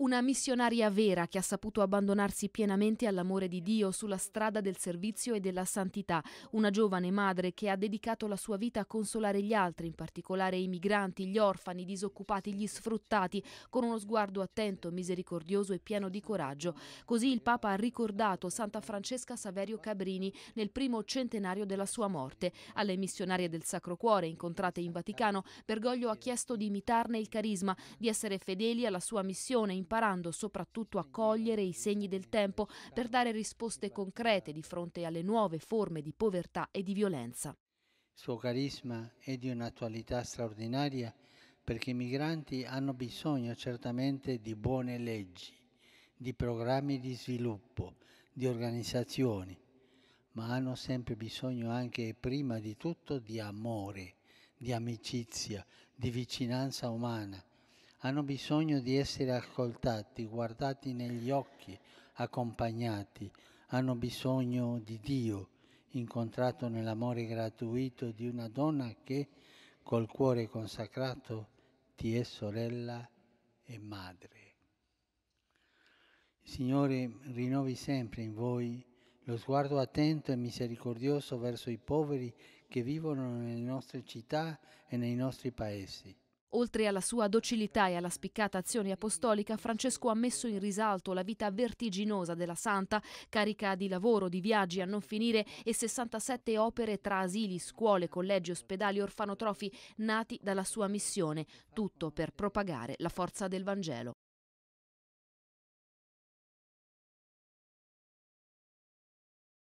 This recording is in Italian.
Una missionaria vera che ha saputo abbandonarsi pienamente all'amore di Dio sulla strada del servizio e della santità, una giovane madre che ha dedicato la sua vita a consolare gli altri, in particolare i migranti, gli orfani, i disoccupati, gli sfruttati, con uno sguardo attento, misericordioso e pieno di coraggio. Così il Papa ha ricordato Santa Francesca Saverio Cabrini nel primo centenario della sua morte. Alle missionarie del Sacro Cuore incontrate in Vaticano, Bergoglio ha chiesto di imitarne il carisma, di essere fedeli alla sua missione, in imparando soprattutto a cogliere i segni del tempo per dare risposte concrete di fronte alle nuove forme di povertà e di violenza. Il suo carisma è di un'attualità straordinaria perché i migranti hanno bisogno certamente di buone leggi, di programmi di sviluppo, di organizzazioni, ma hanno sempre bisogno anche e prima di tutto di amore, di amicizia, di vicinanza umana hanno bisogno di essere ascoltati, guardati negli occhi, accompagnati, hanno bisogno di Dio, incontrato nell'amore gratuito di una donna che col cuore consacrato ti è sorella e madre. Signore, rinnovi sempre in voi lo sguardo attento e misericordioso verso i poveri che vivono nelle nostre città e nei nostri paesi Oltre alla sua docilità e alla spiccata azione apostolica, Francesco ha messo in risalto la vita vertiginosa della santa, carica di lavoro, di viaggi a non finire e 67 opere tra asili, scuole, collegi, ospedali, orfanotrofi nati dalla sua missione, tutto per propagare la forza del Vangelo.